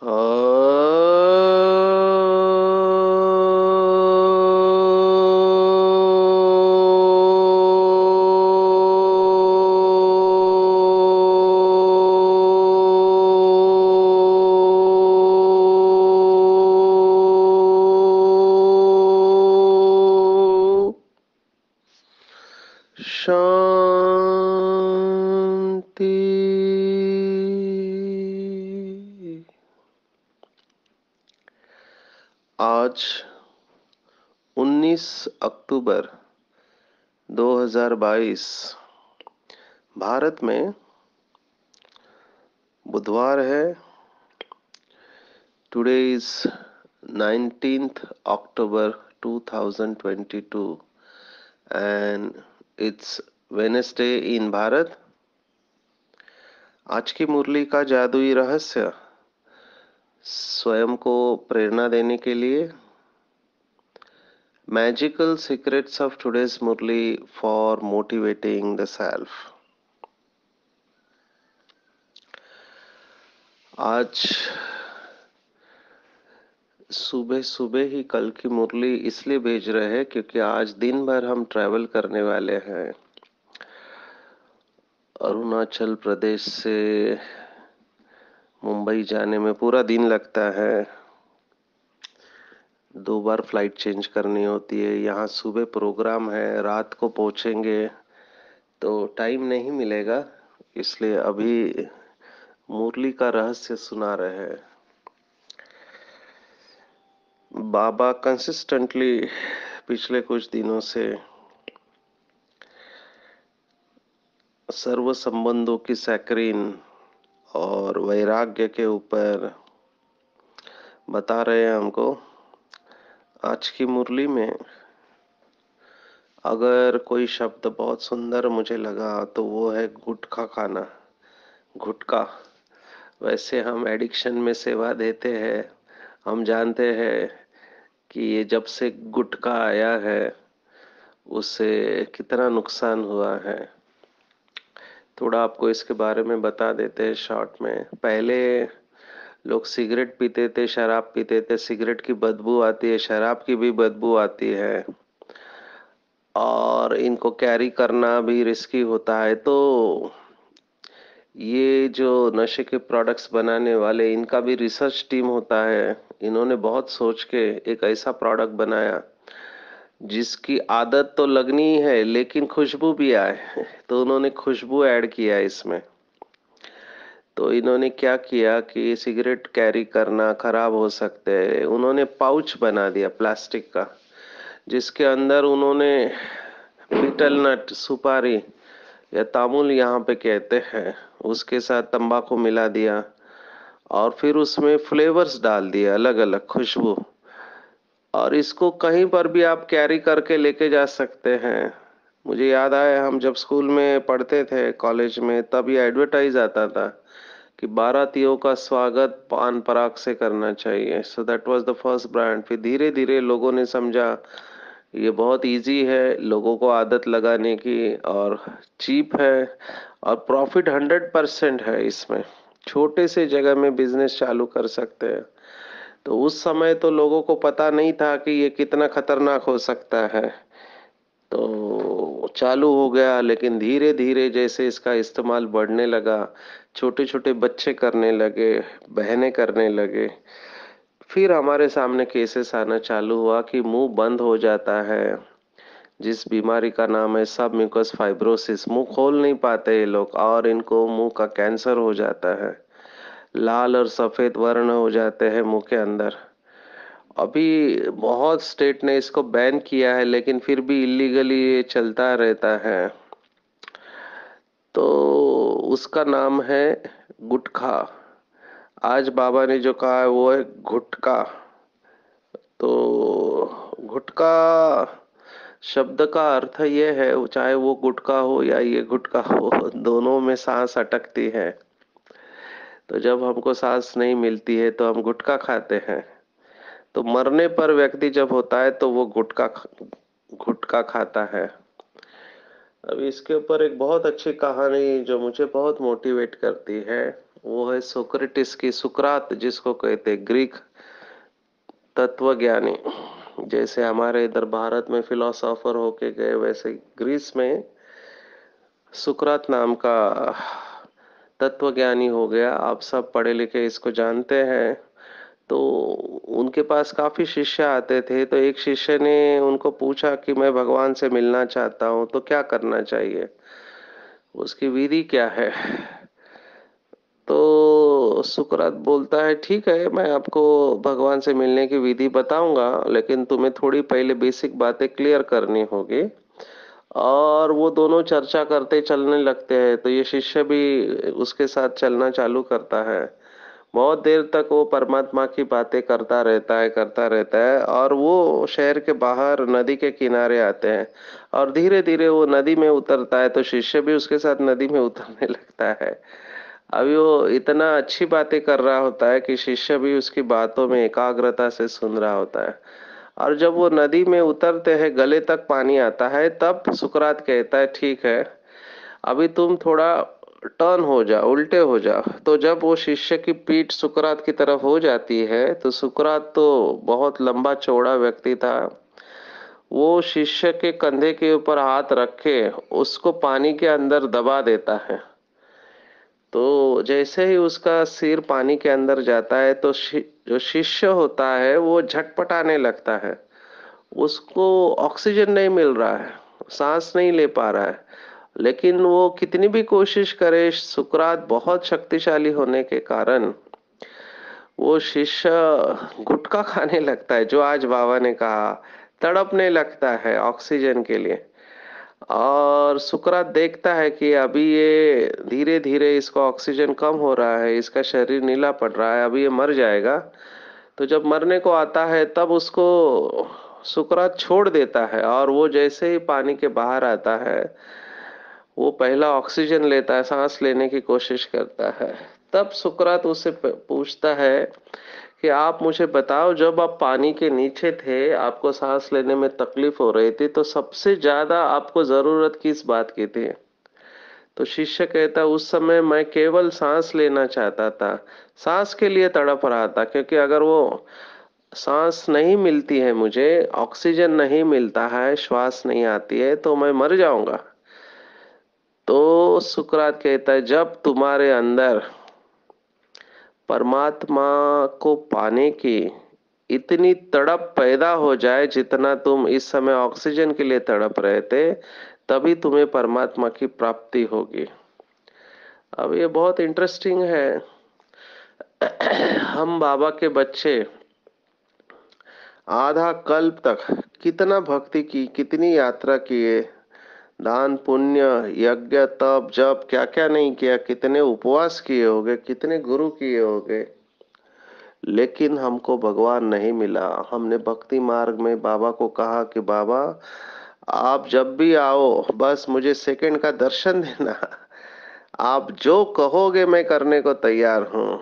呃。19 अक्टूबर 2022 भारत में बुधवार है today is 19th October 2022 and it's Wednesday in Bharat आज की मुरली का जादुई रहस्य स्वयं को प्रेरणा देने के लिए Magical secrets of today's Murli for motivating the self. आज सुबह सुबह ही कल की मुरली इसलिए भेज रहे हैं क्योंकि आज दिन भर हम ट्रैवल करने वाले हैं अरुणाचल प्रदेश से मुंबई जाने में पूरा दिन लगता है दो बार फ्लाइट चेंज करनी होती है यहाँ सुबह प्रोग्राम है रात को पहुँचेंगे तो टाइम नहीं मिलेगा इसलिए अभी मुरली का रहस्य सुना रहे हैं बाबा कंसिस्टेंटली पिछले कुछ दिनों से सर्व संबंधों की सैक्रीन और वैराग्य के ऊपर बता रहे हैं हमको आज की मुरली में अगर कोई शब्द बहुत सुंदर मुझे लगा तो वो है गुटखा खाना गुटखा वैसे हम एडिक्शन में सेवा देते हैं हम जानते हैं कि ये जब से गुटखा आया है उससे कितना नुकसान हुआ है थोड़ा आपको इसके बारे में बता देते हैं शॉर्ट में पहले लोग सिगरेट पीते थे शराब पीते थे सिगरेट की बदबू आती है शराब की भी बदबू आती है और इनको कैरी करना भी रिस्की होता है तो ये जो नशे के प्रोडक्ट्स बनाने वाले इनका भी रिसर्च टीम होता है इन्होंने बहुत सोच के एक ऐसा प्रोडक्ट बनाया जिसकी आदत तो लगनी ही है लेकिन खुशबू भी आए तो उन्होंने खुशबू ऐड किया इसमें तो इन्होंने क्या किया कि सिगरेट कैरी करना खराब हो सकते है उन्होंने पाउच बना दिया प्लास्टिक का जिसके अंदर उन्होंने बीटल नट सुपारी या तामुल यहाँ पे कहते हैं उसके साथ तंबाकू मिला दिया और फिर उसमें फ्लेवर्स डाल दिए अलग अलग खुशबू और इसको कहीं पर भी आप कैरी करके लेके जा सकते हैं मुझे याद आया हम जब स्कूल में पढ़ते थे कॉलेज में तब ये एडवर्टाइज आता था कि बारातियों का स्वागत पान पराग से करना चाहिए so that was the first brand फिर धीरे धीरे लोगों ने समझा ये बहुत इजी है लोगों को आदत लगाने की और चीप है और प्रॉफिट हंड्रेड परसेंट है इसमें छोटे से जगह में बिजनेस चालू कर सकते हैं तो उस समय तो लोगों को पता नहीं था कि ये कितना खतरनाक हो सकता है तो चालू हो गया लेकिन धीरे धीरे जैसे इसका इस्तेमाल बढ़ने लगा छोटे छोटे बच्चे करने लगे बहने करने लगे फिर हमारे सामने केसेस आना चालू हुआ कि मुंह बंद हो जाता है जिस बीमारी का नाम है सब म्यूकस फाइब्रोसिस मुंह खोल नहीं पाते ये लोग और इनको मुंह का कैंसर हो जाता है लाल और सफ़ेद वर्ण हो जाते हैं मुंह के अंदर अभी बहुत स्टेट ने इसको बैन किया है लेकिन फिर भी इलीगली ये चलता रहता है तो उसका नाम है गुटखा आज बाबा ने जो कहा है वो है घुटका तो घुटका शब्द का अर्थ ये है चाहे वो गुटखा हो या ये गुटखा हो दोनों में सांस अटकती है तो जब हमको सांस नहीं मिलती है तो हम गुटखा खाते हैं तो मरने पर व्यक्ति जब होता है तो वो गुटका गुटका खाता है अब इसके ऊपर एक बहुत अच्छी कहानी जो मुझे बहुत मोटिवेट करती है वो है सोक्रेटिस की सुकरात जिसको कहते ग्रीक तत्वज्ञानी जैसे हमारे इधर भारत में फिलोसॉफर होके गए वैसे ग्रीस में सुकरात नाम का तत्वज्ञानी हो गया आप सब पढ़े लिखे इसको जानते हैं तो उनके पास काफ़ी शिष्य आते थे तो एक शिष्य ने उनको पूछा कि मैं भगवान से मिलना चाहता हूँ तो क्या करना चाहिए उसकी विधि क्या है तो सुकरात बोलता है ठीक है मैं आपको भगवान से मिलने की विधि बताऊंगा लेकिन तुम्हें थोड़ी पहले बेसिक बातें क्लियर करनी होगी और वो दोनों चर्चा करते चलने लगते हैं तो ये शिष्य भी उसके साथ चलना चालू करता है बहुत देर तक वो परमात्मा की बातें करता रहता है करता रहता है और वो शहर के बाहर नदी के किनारे आते हैं और धीरे धीरे वो नदी में उतरता है तो शिष्य भी उसके साथ नदी में उतरने लगता है अभी वो इतना अच्छी बातें कर रहा होता है कि शिष्य भी उसकी बातों में एकाग्रता से सुन रहा होता है और जब वो नदी में उतरते हैं गले तक पानी आता है तब सुकरात कहता है ठीक है अभी तुम थोड़ा टर्न हो जा उल्टे हो जा तो जब वो शिष्य की पीठ सुकरात की तरफ हो जाती है तो सुकरात तो बहुत लंबा चौड़ा व्यक्ति था वो शिष्य के कंधे के ऊपर हाथ रखे उसको पानी के अंदर दबा देता है तो जैसे ही उसका सिर पानी के अंदर जाता है तो शि, जो शिष्य होता है वो झटपटाने लगता है उसको ऑक्सीजन नहीं मिल रहा है सांस नहीं ले पा रहा है लेकिन वो कितनी भी कोशिश करे सुकरात बहुत शक्तिशाली होने के कारण वो शिष्य गुटखा खाने लगता है जो आज बाबा ने कहा तड़पने लगता है ऑक्सीजन के लिए और सुकरात देखता है कि अभी ये धीरे धीरे इसको ऑक्सीजन कम हो रहा है इसका शरीर नीला पड़ रहा है अभी ये मर जाएगा तो जब मरने को आता है तब उसको सुकरात छोड़ देता है और वो जैसे ही पानी के बाहर आता है वो पहला ऑक्सीजन लेता है सांस लेने की कोशिश करता है तब सुकरात उससे पूछता है कि आप मुझे बताओ जब आप पानी के नीचे थे आपको सांस लेने में तकलीफ हो रही थी तो सबसे ज्यादा आपको जरूरत किस बात की थी तो शिष्य कहता उस समय मैं केवल सांस लेना चाहता था सांस के लिए तड़प रहा था क्योंकि अगर वो सांस नहीं मिलती है मुझे ऑक्सीजन नहीं मिलता है श्वास नहीं आती है तो मैं मर जाऊंगा तो सुकरात कहता है जब तुम्हारे अंदर परमात्मा को पाने की इतनी तड़प पैदा हो जाए जितना तुम इस समय ऑक्सीजन के लिए तड़प रहे थे तभी तुम्हें परमात्मा की प्राप्ति होगी अब ये बहुत इंटरेस्टिंग है हम बाबा के बच्चे आधा कल्प तक कितना भक्ति की कितनी यात्रा किए दान पुण्य यज्ञ तप जप क्या क्या नहीं किया कितने उपवास किए होंगे कितने गुरु किए होंगे लेकिन हमको भगवान नहीं मिला हमने भक्ति मार्ग में बाबा को कहा कि बाबा आप जब भी आओ बस मुझे सेकंड का दर्शन देना आप जो कहोगे मैं करने को तैयार हूं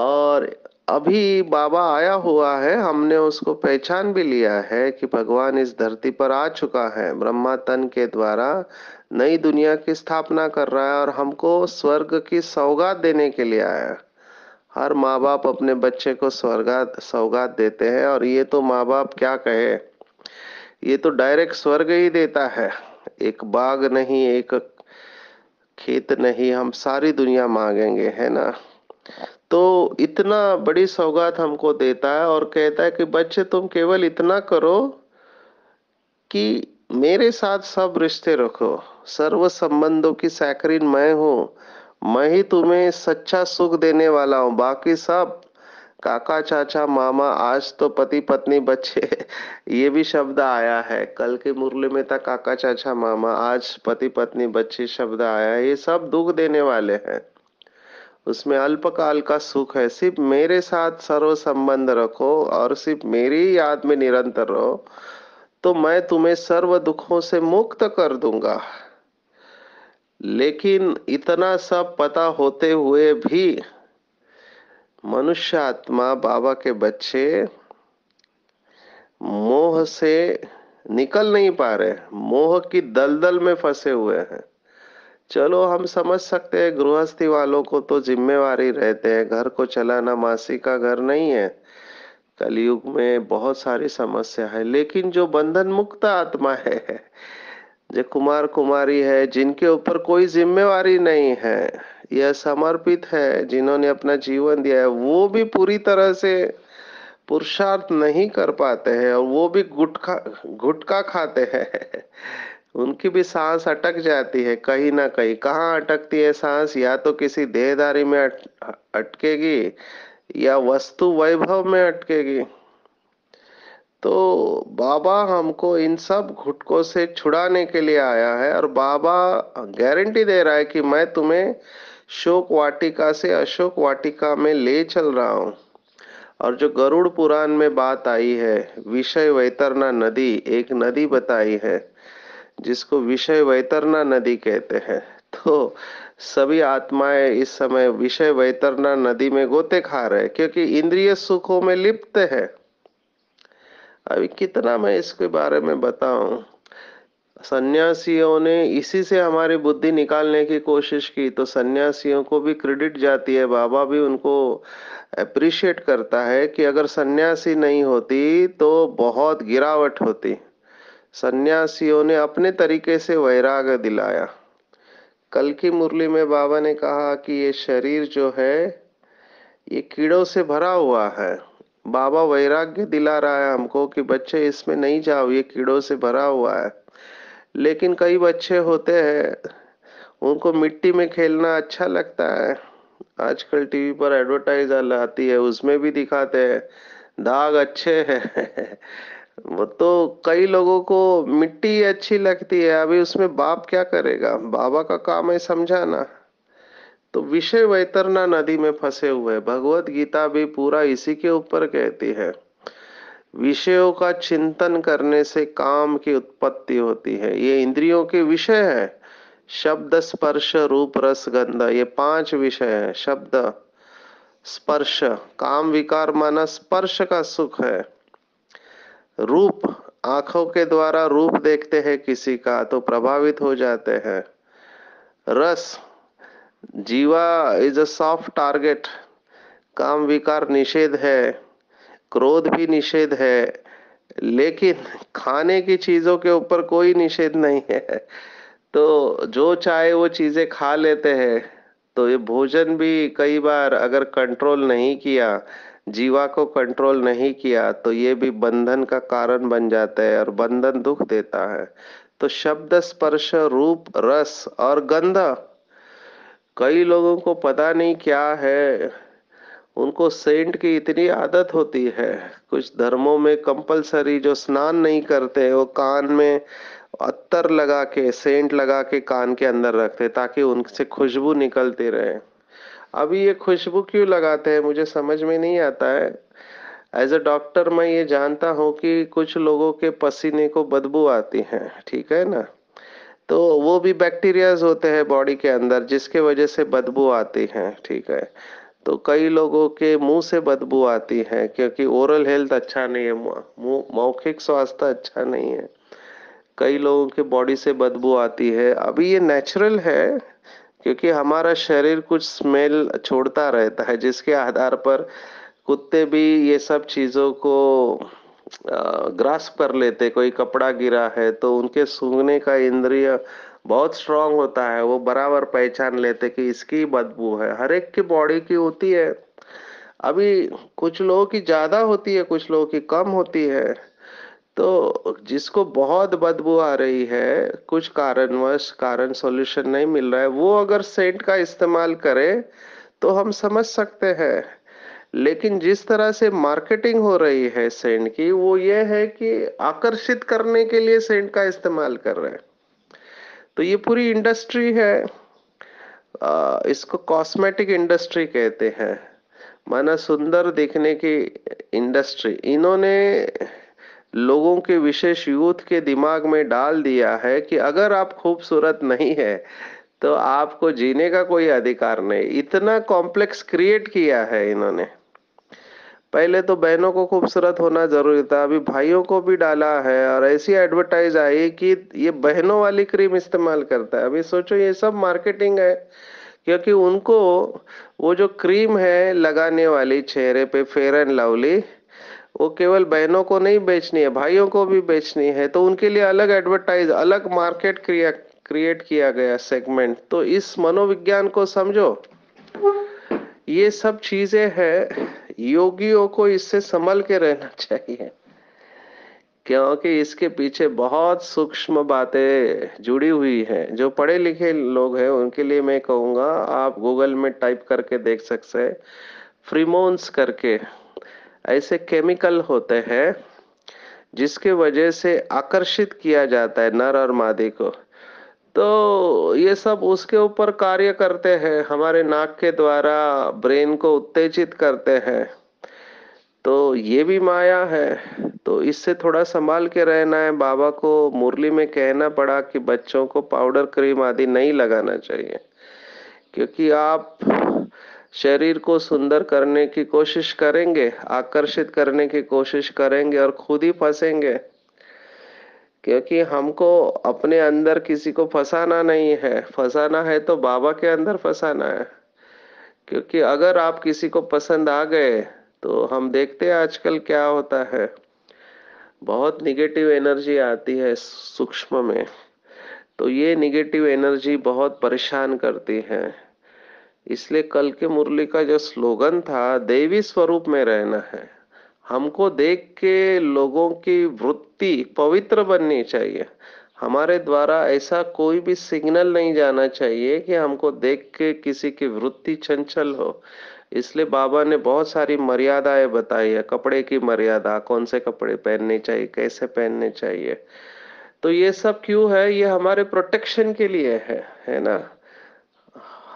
और अभी बाबा आया हुआ है हमने उसको पहचान भी लिया है कि भगवान इस धरती पर आ चुका है ब्रह्मा तन के द्वारा नई दुनिया की स्थापना कर रहा है और हमको स्वर्ग की सौगात देने के लिए आया है हर माँ बाप अपने बच्चे को स्वर्गात सौगात देते हैं और ये तो माँ बाप क्या कहे ये तो डायरेक्ट स्वर्ग ही देता है एक बाग नहीं एक खेत नहीं हम सारी दुनिया मांगेंगे है ना तो इतना बड़ी सौगात हमको देता है और कहता है कि बच्चे तुम केवल इतना करो कि मेरे साथ सब रिश्ते रखो सर्व संबंधों की सैकरीन मैं हूँ मैं ही तुम्हें सच्चा सुख देने वाला हूँ बाकी सब काका चाचा मामा आज तो पति पत्नी बच्चे ये भी शब्द आया है कल के मुरली में था काका चाचा मामा आज पति पत्नी बच्चे शब्द आया है ये सब दुख देने वाले हैं उसमें अल्पकाल का सुख है सिर्फ मेरे साथ सर्व संबंध रखो और सिर्फ मेरी याद में निरंतर रहो तो मैं तुम्हें सर्व दुखों से मुक्त कर दूंगा लेकिन इतना सब पता होते हुए भी मनुष्य आत्मा बाबा के बच्चे मोह से निकल नहीं पा रहे मोह की दलदल में फंसे हुए हैं चलो हम समझ सकते हैं गृहस्थी वालों को तो जिम्मेवारी रहते हैं घर को चलाना मासी का घर नहीं है कलयुग में बहुत सारी समस्या है लेकिन जो बंधन मुक्त आत्मा है जो कुमार कुमारी है जिनके ऊपर कोई जिम्मेवारी नहीं है यह समर्पित है जिन्होंने अपना जीवन दिया है वो भी पूरी तरह से पुरुषार्थ नहीं कर पाते हैं और वो भी गुटखा गुटखा खाते हैं उनकी भी सांस अटक जाती है कहीं ना कहीं कहाँ अटकती है सांस या तो किसी देहदारी में अटकेगी या वस्तु वैभव में अटकेगी तो बाबा हमको इन सब घुटकों से छुड़ाने के लिए आया है और बाबा गारंटी दे रहा है कि मैं तुम्हें शोक वाटिका से अशोक वाटिका में ले चल रहा हूं और जो गरुड़ पुराण में बात आई है विषय वैतरना नदी एक नदी बताई है जिसको विषय वैतरना नदी कहते हैं तो सभी आत्माएं इस समय विषय वैतरना नदी में गोते खा रहे क्योंकि इंद्रिय सुखों में लिप्त है अभी कितना मैं इसके बारे में बताऊं सन्यासियों ने इसी से हमारी बुद्धि निकालने की कोशिश की तो सन्यासियों को भी क्रेडिट जाती है बाबा भी उनको अप्रिशिएट करता है कि अगर सन्यासी नहीं होती तो बहुत गिरावट होती सन्यासियों ने अपने तरीके से वैराग दिलाया कल की मुरली में बाबा ने कहा कि ये शरीर जो है ये कीड़ों से भरा हुआ है बाबा वैराग्य दिला रहा है हमको कि बच्चे इसमें नहीं जाओ ये कीड़ों से भरा हुआ है लेकिन कई बच्चे होते हैं उनको मिट्टी में खेलना अच्छा लगता है आजकल टीवी पर एडवर्टाइज आती है उसमें भी दिखाते हैं दाग अच्छे हैं वो तो कई लोगों को मिट्टी अच्छी लगती है अभी उसमें बाप क्या करेगा बाबा का काम है समझाना तो विषय वैतरना नदी में फंसे हुए भगवत गीता भी पूरा इसी के ऊपर कहती है विषयों का चिंतन करने से काम की उत्पत्ति होती है ये इंद्रियों के विषय है शब्द स्पर्श रूप रस गंध ये पांच विषय है शब्द स्पर्श काम विकार माना स्पर्श का सुख है रूप आंखों के द्वारा रूप देखते हैं किसी का तो प्रभावित हो जाते हैं रस जीवा इज अ सॉफ्ट टारगेट काम विकार निषेध है क्रोध भी निषेध है लेकिन खाने की चीजों के ऊपर कोई निषेध नहीं है तो जो चाहे वो चीजें खा लेते हैं तो ये भोजन भी कई बार अगर कंट्रोल नहीं किया जीवा को कंट्रोल नहीं किया तो ये भी बंधन का कारण बन जाता है और बंधन दुख देता है तो शब्द स्पर्श रूप रस और गंध कई लोगों को पता नहीं क्या है उनको सेंट की इतनी आदत होती है कुछ धर्मों में कंपलसरी जो स्नान नहीं करते वो कान में अत्तर लगा के सेंट लगा के कान के अंदर रखते ताकि उनसे खुशबू निकलती रहे अभी ये खुशबू क्यों लगाते हैं मुझे समझ में नहीं आता है एज अ डॉक्टर मैं ये जानता हूँ कि कुछ लोगों के पसीने को बदबू आती है ठीक है ना तो वो भी बैक्टीरियाज होते हैं बॉडी के अंदर जिसके वजह से बदबू आती है ठीक है तो कई लोगों के मुंह से बदबू आती है क्योंकि ओरल हेल्थ अच्छा नहीं है मुंह मौखिक स्वास्थ्य अच्छा नहीं है कई लोगों के बॉडी से बदबू आती है अभी ये नेचुरल है क्योंकि हमारा शरीर कुछ स्मेल छोड़ता रहता है जिसके आधार पर कुत्ते भी ये सब चीज़ों को ग्रास कर लेते कोई कपड़ा गिरा है तो उनके सूंघने का इंद्रिय बहुत स्ट्रांग होता है वो बराबर पहचान लेते कि इसकी बदबू है हर एक की बॉडी की होती है अभी कुछ लोगों की ज़्यादा होती है कुछ लोगों की कम होती है तो जिसको बहुत बदबू आ रही है कुछ कारणवश कारण सॉल्यूशन नहीं मिल रहा है वो अगर सेंट का इस्तेमाल करे तो हम समझ सकते हैं लेकिन जिस तरह से मार्केटिंग हो रही है सेंट की वो ये है कि आकर्षित करने के लिए सेंट का इस्तेमाल कर रहे हैं तो ये पूरी इंडस्ट्री है आ, इसको कॉस्मेटिक इंडस्ट्री कहते हैं माना सुंदर देखने की इंडस्ट्री इन्होंने लोगों के विशेष यूथ के दिमाग में डाल दिया है कि अगर आप खूबसूरत नहीं है तो आपको जीने का कोई अधिकार नहीं इतना कॉम्प्लेक्स क्रिएट किया है इन्होंने पहले तो बहनों को खूबसूरत होना जरूरी था अभी भाइयों को भी डाला है और ऐसी एडवर्टाइज आई कि ये बहनों वाली क्रीम इस्तेमाल करता है अभी सोचो ये सब मार्केटिंग है क्योंकि उनको वो जो क्रीम है लगाने वाली चेहरे पे फेयर एंड लवली वो केवल बहनों को नहीं बेचनी है भाइयों को भी बेचनी है तो उनके लिए अलग एडवर्टाइज अलग मार्केट क्रिया क्रिएट किया गया सेगमेंट तो इस मनोविज्ञान को समझो ये सब चीजें हैं योगियों को इससे संभल के रहना चाहिए क्योंकि इसके पीछे बहुत सूक्ष्म बातें जुड़ी हुई हैं जो पढ़े लिखे लोग हैं उनके लिए मैं कहूंगा आप गूगल में टाइप करके देख सकते हैं फ्रीमोन्स करके ऐसे केमिकल होते हैं जिसके वजह से आकर्षित किया जाता है नर और मादी को तो ये सब उसके ऊपर कार्य करते हैं हमारे नाक के द्वारा ब्रेन को उत्तेजित करते हैं तो ये भी माया है तो इससे थोड़ा संभाल के रहना है बाबा को मुरली में कहना पड़ा कि बच्चों को पाउडर क्रीम आदि नहीं लगाना चाहिए क्योंकि आप शरीर को सुंदर करने की कोशिश करेंगे आकर्षित करने की कोशिश करेंगे और खुद ही फंसेंगे क्योंकि हमको अपने अंदर किसी को फंसाना नहीं है फंसाना है तो बाबा के अंदर फंसाना है क्योंकि अगर आप किसी को पसंद आ गए तो हम देखते हैं आजकल क्या होता है बहुत निगेटिव एनर्जी आती है सूक्ष्म में तो ये निगेटिव एनर्जी बहुत परेशान करती है इसलिए कल के मुरली का जो स्लोगन था देवी स्वरूप में रहना है हमको देख के लोगों की वृत्ति पवित्र बननी चाहिए हमारे द्वारा ऐसा कोई भी सिग्नल नहीं जाना चाहिए कि हमको देख के किसी की वृत्ति चंचल हो इसलिए बाबा ने बहुत सारी मर्यादाएं बताई है कपड़े की मर्यादा कौन से कपड़े पहनने चाहिए कैसे पहनने चाहिए तो ये सब क्यों है ये हमारे प्रोटेक्शन के लिए है है ना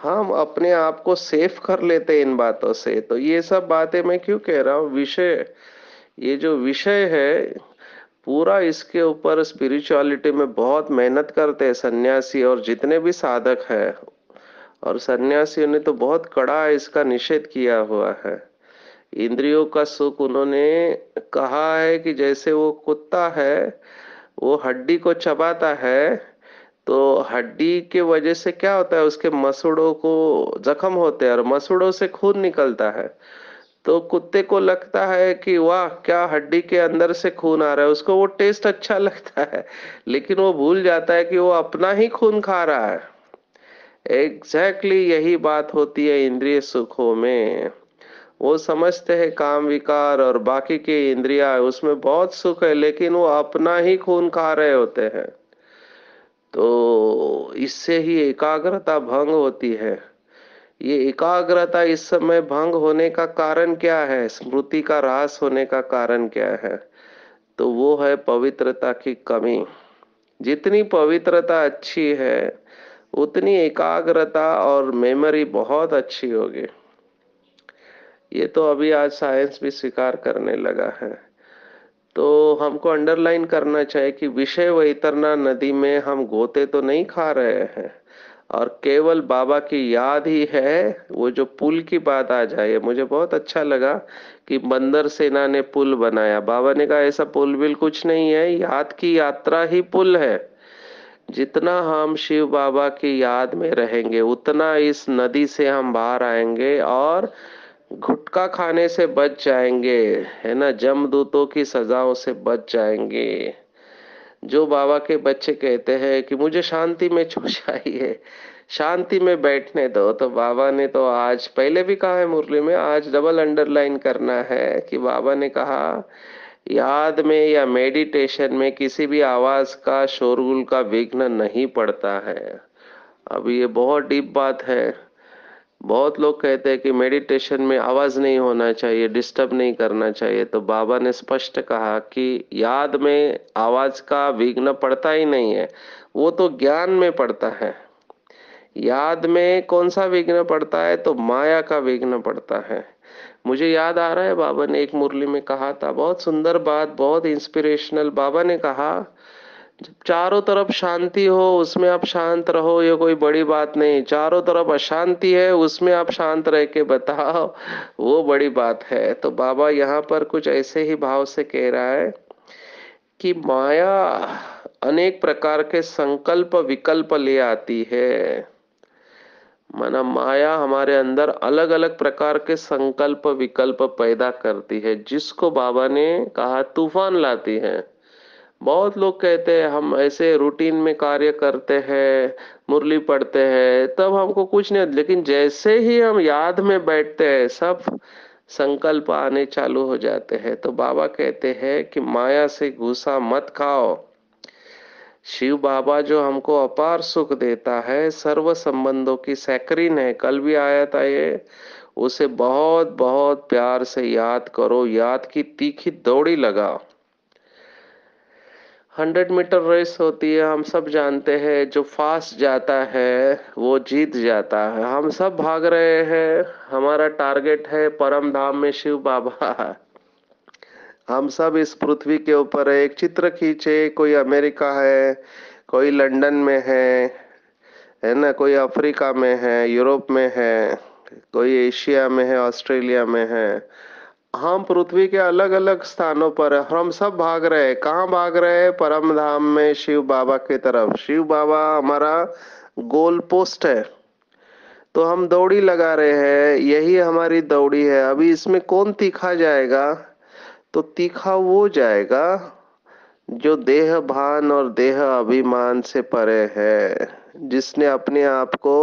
हम अपने आप को सेफ कर लेते इन बातों से तो ये सब बातें मैं क्यों कह रहा हूँ विषय ये जो विषय है पूरा इसके ऊपर स्पिरिचुअलिटी में बहुत मेहनत करते हैं सन्यासी और जितने भी साधक हैं और सन्यासियों ने तो बहुत कड़ा इसका निषेध किया हुआ है इंद्रियों का सुख उन्होंने कहा है कि जैसे वो कुत्ता है वो हड्डी को चबाता है तो हड्डी के वजह से क्या होता है उसके मसूड़ों को जख्म होते हैं और मसूड़ों से खून निकलता है तो कुत्ते को लगता है कि वाह क्या हड्डी के अंदर से खून आ रहा है उसको वो टेस्ट अच्छा लगता है लेकिन वो भूल जाता है कि वो अपना ही खून खा रहा है एग्जैक्टली exactly यही बात होती है इंद्रिय सुखों में वो समझते हैं काम विकार और बाकी के इंद्रिया उसमें बहुत सुख है लेकिन वो अपना ही खून खा रहे होते हैं तो इससे ही एकाग्रता भंग होती है ये एकाग्रता इस समय भंग होने का कारण क्या है स्मृति का रास होने का कारण क्या है तो वो है पवित्रता की कमी जितनी पवित्रता अच्छी है उतनी एकाग्रता और मेमोरी बहुत अच्छी होगी ये तो अभी आज साइंस भी स्वीकार करने लगा है तो हमको अंडरलाइन करना चाहिए कि विषय व इतरना नदी में हम गोते तो नहीं खा रहे हैं और केवल बाबा की याद ही है वो जो पुल की बात आ जाए मुझे बहुत अच्छा लगा कि बंदर सेना ने पुल बनाया बाबा ने कहा ऐसा पुल बिल कुछ नहीं है याद की यात्रा ही पुल है जितना हम शिव बाबा की याद में रहेंगे उतना इस नदी से हम बाहर आएंगे और घुटका खाने से बच जाएंगे है ना जमदूतों की सजाओं से बच जाएंगे जो बाबा के बच्चे कहते हैं कि मुझे शांति में छू चाहिए शांति में बैठने दो तो बाबा ने तो आज पहले भी कहा है मुरली में आज डबल अंडरलाइन करना है कि बाबा ने कहा याद में या मेडिटेशन में किसी भी आवाज का शोरगुल का विघ्न नहीं पड़ता है अब ये बहुत डीप बात है बहुत लोग कहते हैं कि मेडिटेशन में आवाज नहीं होना चाहिए डिस्टर्ब नहीं करना चाहिए तो बाबा ने स्पष्ट कहा कि याद में आवाज का विघ्न पड़ता ही नहीं है वो तो ज्ञान में पड़ता है याद में कौन सा विघ्न पड़ता है तो माया का विघ्न पड़ता है मुझे याद आ रहा है बाबा ने एक मुरली में कहा था बहुत सुंदर बात बहुत इंस्पिरेशनल बाबा ने कहा चारों तरफ शांति हो उसमें आप शांत रहो ये कोई बड़ी बात नहीं चारों तरफ अशांति है उसमें आप शांत रह के बताओ वो बड़ी बात है तो बाबा यहाँ पर कुछ ऐसे ही भाव से कह रहा है कि माया अनेक प्रकार के संकल्प विकल्प ले आती है माना माया हमारे अंदर अलग अलग प्रकार के संकल्प विकल्प पैदा करती है जिसको बाबा ने कहा तूफान लाती है बहुत लोग कहते हैं हम ऐसे रूटीन में कार्य करते हैं मुरली पढ़ते हैं तब हमको कुछ नहीं लेकिन जैसे ही हम याद में बैठते हैं सब संकल्प आने चालू हो जाते हैं तो बाबा कहते हैं कि माया से घुसा मत खाओ शिव बाबा जो हमको अपार सुख देता है सर्व संबंधों की सैकरीन है कल भी आया था ये उसे बहुत बहुत प्यार से याद करो याद की तीखी दौड़ी लगाओ हंड्रेड मीटर रेस होती है हम सब जानते हैं जो फास्ट जाता है वो जीत जाता है हम सब भाग रहे हैं हमारा टारगेट है परम धाम में शिव बाबा हम सब इस पृथ्वी के ऊपर एक चित्र खींचे कोई अमेरिका है कोई लंदन में है है ना कोई अफ्रीका में है यूरोप में है कोई एशिया में है ऑस्ट्रेलिया में है हम पृथ्वी के अलग अलग स्थानों पर हम सब भाग रहे हैं कहाँ भाग रहे हैं परम धाम में शिव बाबा की तरफ शिव बाबा हमारा गोल पोस्ट है तो हम दौड़ी लगा रहे हैं यही हमारी दौड़ी है अभी इसमें कौन तीखा जाएगा तो तीखा वो जाएगा जो देह भान और देह अभिमान से परे है जिसने अपने आप को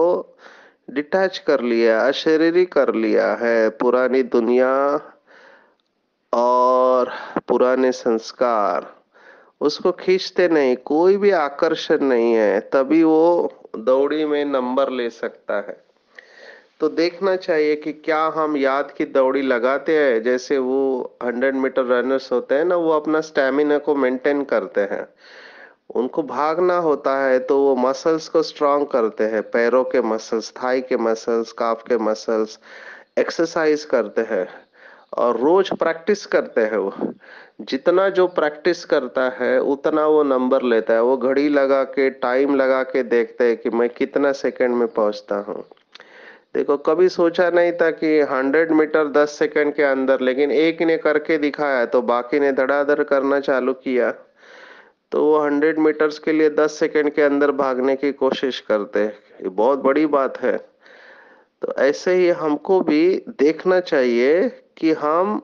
डिटैच कर लिया अशरीरी कर लिया है पुरानी दुनिया और पुराने संस्कार उसको खींचते नहीं कोई भी आकर्षण नहीं है तभी वो दौड़ी में नंबर ले सकता है तो देखना चाहिए कि क्या हम याद की दौड़ी लगाते हैं जैसे वो हंड्रेड मीटर रनर्स होते हैं ना वो अपना स्टेमिना को मेंटेन करते हैं उनको भागना होता है तो वो मसल्स को स्ट्रांग करते हैं पैरों के मसल्स थाई के मसल्स काफ के मसल्स एक्सरसाइज करते हैं और रोज प्रैक्टिस करते हैं वो जितना जो प्रैक्टिस करता है उतना वो नंबर लेता है वो घड़ी लगा के टाइम लगा के देखते हैं कि मैं कितना सेकंड में पहुंचता हूँ देखो कभी सोचा नहीं था कि 100 मीटर 10 सेकंड के अंदर लेकिन एक ने करके दिखाया तो बाकी ने धड़ाधड़ करना चालू किया तो वो हंड्रेड मीटर्स के लिए दस सेकंड के अंदर भागने की कोशिश करते है ये बहुत बड़ी बात है तो ऐसे ही हमको भी देखना चाहिए कि हम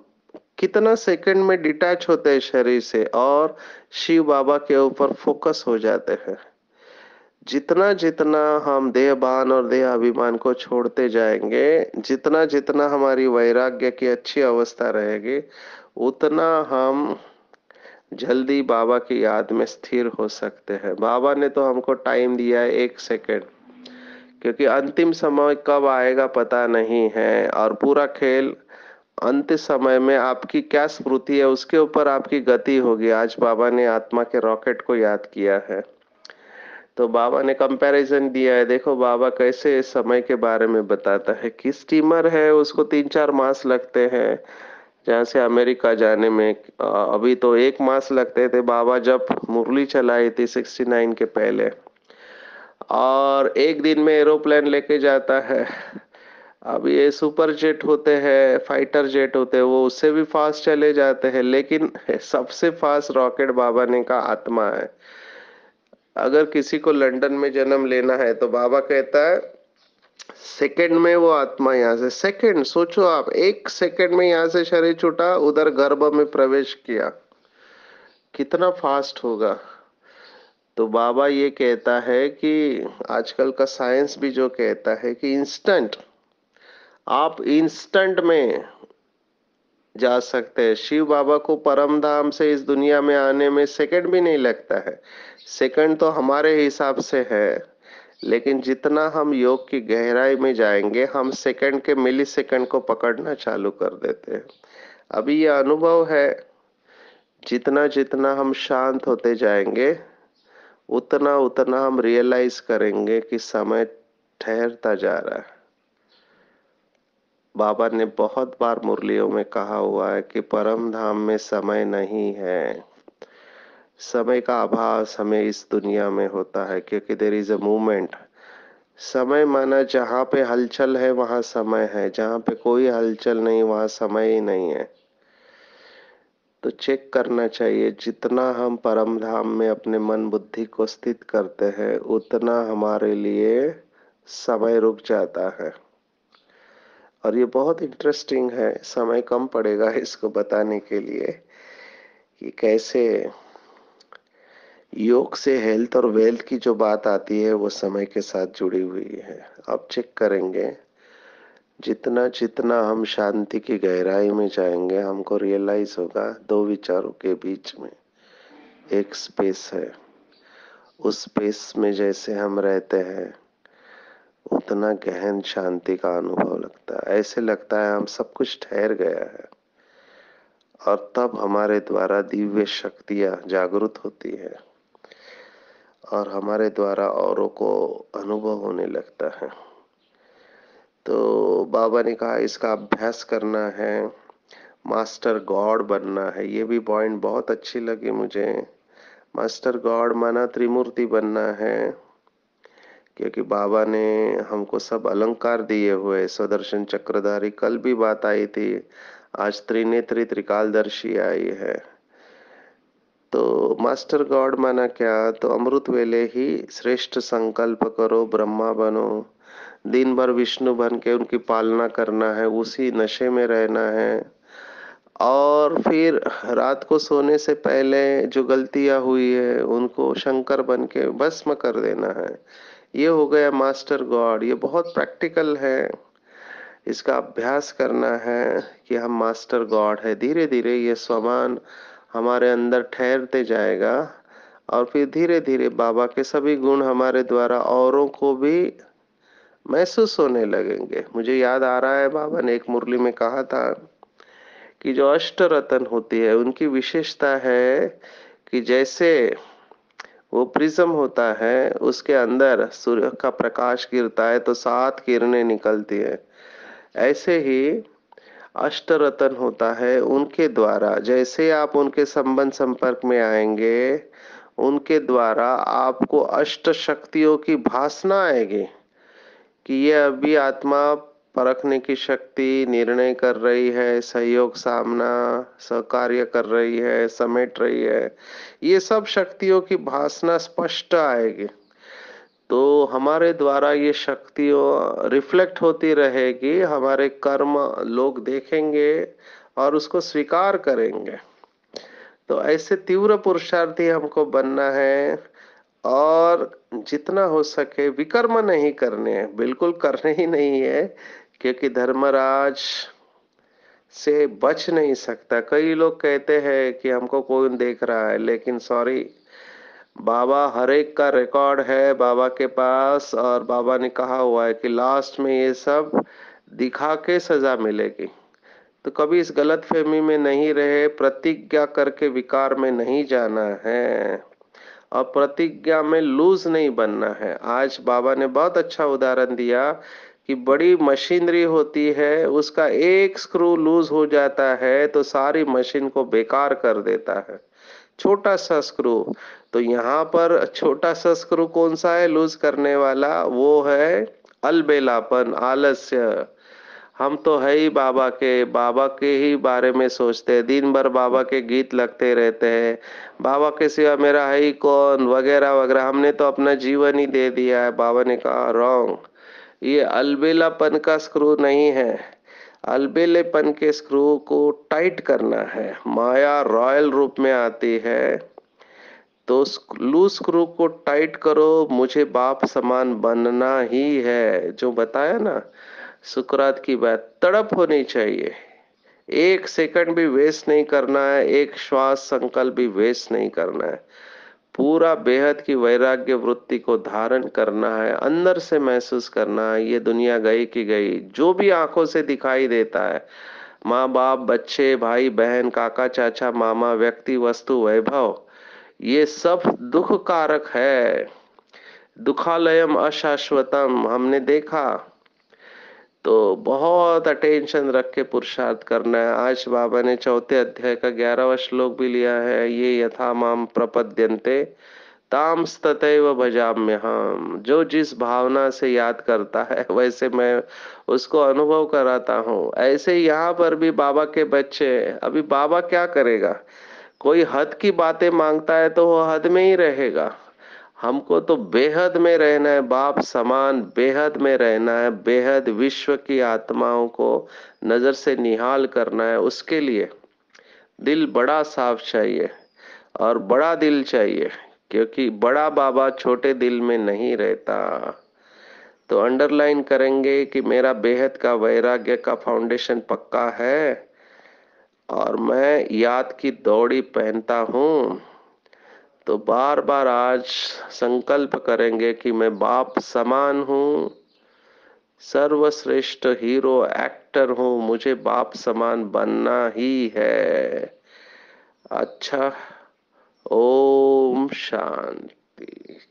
कितना सेकंड में डिटैच होते हैं शरीर से और शिव बाबा के ऊपर फोकस हो जाते हैं जितना जितना हम देहबान और देह अभिमान को छोड़ते जाएंगे जितना जितना हमारी वैराग्य की अच्छी अवस्था रहेगी उतना हम जल्दी बाबा की याद में स्थिर हो सकते हैं बाबा ने तो हमको टाइम दिया है एक सेकेंड क्योंकि अंतिम समय कब आएगा पता नहीं है और पूरा खेल अंत समय में आपकी क्या स्मृति है उसके ऊपर आपकी गति होगी आज बाबा ने आत्मा के रॉकेट को याद किया है तो बाबा ने कंपैरिजन दिया है देखो बाबा कैसे इस समय के बारे में बताता है कि स्टीमर है उसको तीन चार मास लगते हैं जहाँ से अमेरिका जाने में अभी तो एक मास लगते थे बाबा जब मुरली चलाई थी 69 के पहले और एक दिन में एरोप्लेन लेके जाता है अब ये सुपर जेट होते हैं फाइटर जेट होते हैं वो उससे भी फास्ट चले जाते हैं लेकिन सबसे फास्ट रॉकेट बाबा ने का आत्मा है अगर किसी को लंदन में जन्म लेना है तो बाबा कहता है सेकंड में वो आत्मा यहाँ से सेकंड सोचो आप एक सेकंड में यहाँ से शरीर छुटा उधर गर्भ में प्रवेश किया कितना फास्ट होगा तो बाबा ये कहता है कि आजकल का साइंस भी जो कहता है कि इंस्टेंट आप इंस्टेंट में जा सकते हैं शिव बाबा को परम धाम से इस दुनिया में आने में सेकंड भी नहीं लगता है सेकंड तो हमारे हिसाब से है लेकिन जितना हम योग की गहराई में जाएंगे हम सेकंड के मिली सेकंड को पकड़ना चालू कर देते हैं अभी यह अनुभव है जितना जितना हम शांत होते जाएंगे उतना उतना हम रियलाइज करेंगे कि समय ठहरता जा रहा है बाबा ने बहुत बार मुरलियों में कहा हुआ है कि परम धाम में समय नहीं है समय का अभाव हमें इस दुनिया में होता है क्योंकि देर इज अ मूवमेंट समय माना जहाँ पे हलचल है वहाँ समय है जहाँ पे कोई हलचल नहीं वहां समय ही नहीं है तो चेक करना चाहिए जितना हम परम धाम में अपने मन बुद्धि को स्थित करते हैं उतना हमारे लिए समय रुक जाता है और ये बहुत इंटरेस्टिंग है समय कम पड़ेगा इसको बताने के लिए कि कैसे योग से हेल्थ और वेल्थ की जो बात आती है वो समय के साथ जुड़ी हुई है आप चेक करेंगे जितना जितना हम शांति की गहराई में जाएंगे हमको रियलाइज होगा दो विचारों के बीच में एक स्पेस है उस स्पेस में जैसे हम रहते हैं उतना गहन शांति का अनुभव लगता है ऐसे लगता है हम सब कुछ ठहर गया है और तब हमारे द्वारा दिव्य शक्तियां जागृत होती है और हमारे द्वारा औरों को अनुभव होने लगता है तो बाबा ने कहा इसका अभ्यास करना है मास्टर गॉड बनना है ये भी पॉइंट बहुत अच्छी लगी मुझे मास्टर गॉड माना त्रिमूर्ति बनना है क्योंकि बाबा ने हमको सब अलंकार दिए हुए स्वदर्शन चक्रधारी कल भी बात आई थी आज त्रिनेत्री त्रिकालदर्शी आई है तो मास्टर गॉड माना क्या तो अमृत वेले ही श्रेष्ठ संकल्प करो ब्रह्मा बनो दिन भर विष्णु बन के उनकी पालना करना है उसी नशे में रहना है और फिर रात को सोने से पहले जो गलतियां हुई है उनको शंकर बन के भस्म कर देना है ये हो गया मास्टर गॉड ये बहुत प्रैक्टिकल है इसका अभ्यास करना है कि हम मास्टर गॉड है धीरे धीरे ये स्वमान हमारे अंदर ठहरते जाएगा और फिर धीरे धीरे बाबा के सभी गुण हमारे द्वारा औरों को भी महसूस होने लगेंगे मुझे याद आ रहा है बाबा ने एक मुरली में कहा था कि जो अष्ट रतन होती है उनकी विशेषता है कि जैसे वो प्रिज्म होता है उसके अंदर सूर्य का प्रकाश गिरता है तो सात किरणें निकलती है ऐसे ही अष्टरतन होता है उनके द्वारा जैसे आप उनके संबंध संपर्क में आएंगे उनके द्वारा आपको अष्ट शक्तियों की भासना आएगी कि ये अभी आत्मा परखने की शक्ति निर्णय कर रही है सहयोग सामना सहकार्य कर रही है समेट रही है ये सब शक्तियों की भाषना स्पष्ट आएगी तो हमारे द्वारा ये शक्तियों रिफ्लेक्ट होती रहेगी हमारे कर्म लोग देखेंगे और उसको स्वीकार करेंगे तो ऐसे तीव्र पुरुषार्थी हमको बनना है और जितना हो सके विकर्म नहीं करने हैं बिल्कुल करने ही नहीं है क्योंकि धर्मराज से बच नहीं सकता कई लोग कहते हैं कि हमको कौन देख रहा है लेकिन सॉरी बाबा हर एक का रिकॉर्ड है बाबा के पास और बाबा ने कहा हुआ है कि लास्ट में ये सब दिखा के सजा मिलेगी तो कभी इस गलत फहमी में नहीं रहे प्रतिज्ञा करके विकार में नहीं जाना है और प्रतिज्ञा में लूज नहीं बनना है आज बाबा ने बहुत अच्छा उदाहरण दिया कि बड़ी मशीनरी होती है उसका एक स्क्रू लूज हो जाता है तो सारी मशीन को बेकार कर देता है छोटा सा स्क्रू तो यहाँ पर छोटा सा स्क्रू कौन सा है लूज करने वाला वो है अलबेलापन आलस्य हम तो है ही बाबा के बाबा के ही बारे में सोचते हैं दिन भर बाबा के गीत लगते रहते हैं बाबा के सिवा मेरा है ही कौन वगैरह वगैरह हमने तो अपना जीवन ही दे दिया है बाबा ने कहा रॉन्ग ये अलबेलापन का स्क्रू नहीं है अलबेलेपन के स्क्रू को टाइट करना है माया रॉयल रूप में आती है तो लूज स्क्रू को टाइट करो मुझे बाप समान बनना ही है जो बताया ना सुकरात की बात तड़प होनी चाहिए एक सेकंड भी वेस्ट नहीं करना है एक श्वास संकल्प भी वेस्ट नहीं करना है पूरा बेहद की वैराग्य वृत्ति को धारण करना है अंदर से महसूस करना है ये दुनिया गई की गई जो भी आंखों से दिखाई देता है माँ बाप बच्चे भाई बहन काका चाचा मामा व्यक्ति वस्तु वैभव ये सब दुख कारक है दुखालयम अशाश्वतम हमने देखा तो बहुत अटेंशन रख के पुरुषार्थ करना है आज बाबा ने चौथे अध्याय का ग्यारहवा श्लोक भी लिया है ये यथा माम प्रपद्यंते ताम ततैव हम जो जिस भावना से याद करता है वैसे मैं उसको अनुभव कराता हूँ ऐसे यहाँ पर भी बाबा के बच्चे अभी बाबा क्या करेगा कोई हद की बातें मांगता है तो वो हद में ही रहेगा हमको तो बेहद में रहना है बाप समान बेहद में रहना है बेहद विश्व की आत्माओं को नज़र से निहाल करना है उसके लिए दिल बड़ा साफ चाहिए और बड़ा दिल चाहिए क्योंकि बड़ा बाबा छोटे दिल में नहीं रहता तो अंडरलाइन करेंगे कि मेरा बेहद का वैराग्य का फाउंडेशन पक्का है और मैं याद की दौड़ी पहनता हूँ तो बार बार आज संकल्प करेंगे कि मैं बाप समान हूँ सर्वश्रेष्ठ हीरो एक्टर हूँ मुझे बाप समान बनना ही है अच्छा ओम शांति